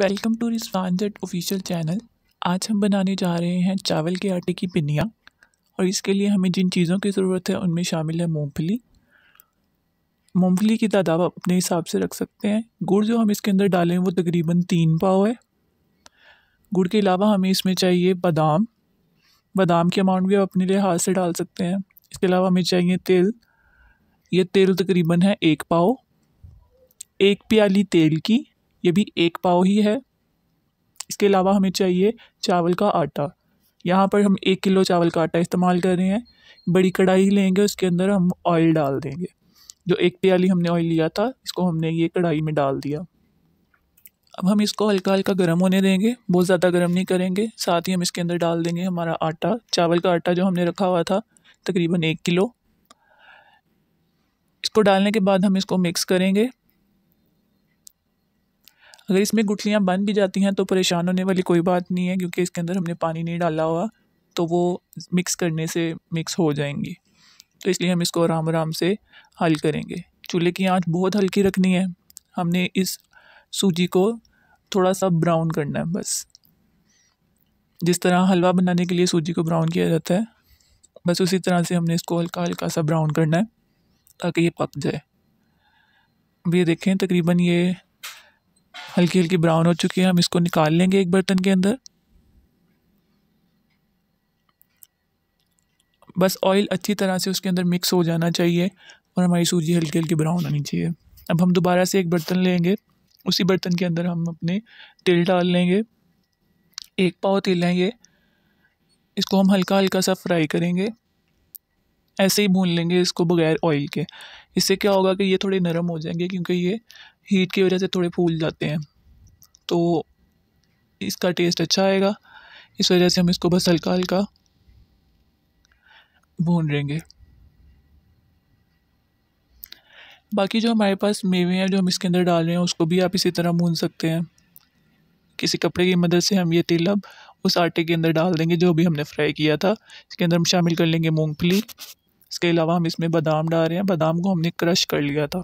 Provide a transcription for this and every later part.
welcome to रिस्वानजेट jet official channel आज हम बनाने जा रहे हैं चावल के आटे की पिनियाँ और इसके लिए हमें जिन चीज़ों की ज़रूरत है उनमें शामिल है मूंगफली मूंगफली की तादाद आप अपने हिसाब से रख सकते हैं गुड़ जो हम इसके अंदर डालें वो तकरीबन तीन पाव है गुड़ के अलावा हमें इसमें चाहिए बादाम बादाम के अमाउंट भी आप अपने लिहाज से डाल सकते हैं इसके अलावा हमें चाहिए तेल ये तेल तकरीबन है एक पाव एक प्याली तेल की ये भी एक पाव ही है इसके अलावा हमें चाहिए चावल का आटा यहाँ पर हम एक किलो चावल का आटा इस्तेमाल कर रहे हैं बड़ी कढ़ाई लेंगे उसके अंदर हम ऑयल डाल देंगे जो एक प्याली हमने ऑयल लिया था इसको हमने ये कढ़ाई में डाल दिया अब हम इसको हल्का हल्का गर्म होने देंगे बहुत ज़्यादा गर्म नहीं करेंगे साथ ही हम इसके अंदर डाल देंगे हमारा आटा चावल का आटा जो हमने रखा हुआ था तकरीबन एक किलो इसको डालने के बाद हम इसको मिक्स करेंगे अगर इसमें गुठलियाँ बन भी जाती हैं तो परेशान होने वाली कोई बात नहीं है क्योंकि इसके अंदर हमने पानी नहीं डाला हुआ तो वो मिक्स करने से मिक्स हो जाएंगी तो इसलिए हम इसको आराम आराम से हल करेंगे चूल्हे की आंच बहुत हल्की रखनी है हमने इस सूजी को थोड़ा सा ब्राउन करना है बस जिस तरह हलवा बनाने के लिए सूजी को ब्राउन किया जाता है बस उसी तरह से हमने इसको हल्का हल्का सा ब्राउन करना है ताकि ये पक जाए अब ये देखें तकरीबन ये हल्की हल्की ब्राउन हो चुकी है हम इसको निकाल लेंगे एक बर्तन के अंदर बस ऑयल अच्छी तरह से उसके अंदर मिक्स हो जाना चाहिए और हमारी सूजी हल्की हल्की ब्राउन आनी चाहिए अब हम दोबारा से एक बर्तन लेंगे उसी बर्तन के अंदर हम अपने तेल डाल लेंगे एक पाव तेल लेंगे इसको हम हल्का हल्का सा फ्राई करेंगे ऐसे ही भून लेंगे इसको बगैर ऑयल के इससे क्या होगा कि ये थोड़े नरम हो जाएंगे क्योंकि ये हीट की वजह से थोड़े फूल जाते हैं तो इसका टेस्ट अच्छा आएगा इस वजह से हम इसको बस हल्का हल्का भून लेंगे बाकी जो हमारे पास मेवे हैं जो हम इसके अंदर डाल रहे हैं उसको भी आप इसी तरह भून सकते हैं किसी कपड़े की मदद से हम ये तेल अब उस आटे के अंदर डाल देंगे जो भी हमने फ्राई किया था इसके अंदर हम शामिल कर लेंगे मूंगफली इसके अलावा हम इसमें बादाम डाल रहे हैं बादाम को हमने क्रश कर लिया था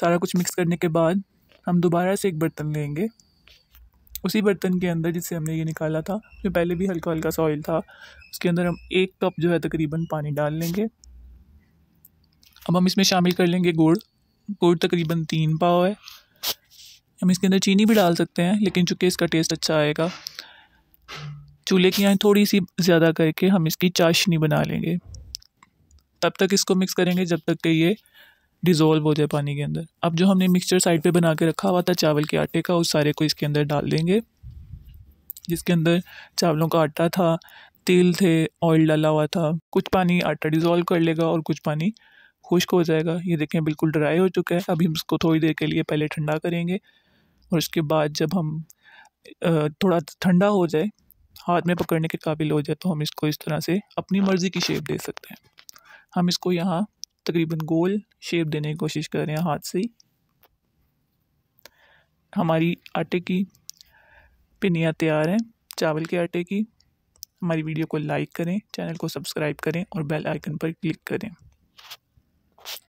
सारा कुछ मिक्स करने के बाद हम दोबारा से एक बर्तन लेंगे उसी बर्तन के अंदर जिससे हमने ये निकाला था जो पहले भी हल्का हल्का सा ऑयल था उसके अंदर हम एक कप जो है तकरीबन पानी डाल लेंगे अब हम इसमें शामिल कर लेंगे गुड़ गुड़ तकरीबन तीन पाव है हम इसके अंदर चीनी भी डाल सकते हैं लेकिन चूँकि इसका टेस्ट अच्छा आएगा चूल्हे की आँच थोड़ी सी ज़्यादा करके हम इसकी चाशनी बना लेंगे तब तक इसको मिक्स करेंगे जब तक कि ये डिज़ोल्व हो जाए पानी के अंदर अब जो हमने मिक्सचर साइड पे बना के रखा हुआ था चावल के आटे का उस सारे को इसके अंदर डाल देंगे जिसके अंदर चावलों का आटा था तेल थे ऑयल डाला हुआ था कुछ पानी आटा डिज़ोल्व कर लेगा और कुछ पानी खुश्क हो जाएगा ये देखें बिल्कुल ड्राई हो चुका है अभी हम इसको थोड़ी देर के लिए पहले ठंडा करेंगे और उसके बाद जब हम थोड़ा ठंडा हो जाए हाथ में पकड़ने के काबिल हो जाए तो हम इसको इस तरह से अपनी मर्ज़ी की शेप दे सकते हैं हम इसको यहाँ तकरीबन गोल शेप देने की कोशिश कर रहे हैं हाथ से ही हमारी आटे की पिनियाँ तैयार हैं चावल के आटे की हमारी वीडियो को लाइक करें चैनल को सब्सक्राइब करें और बेल आइकन पर क्लिक करें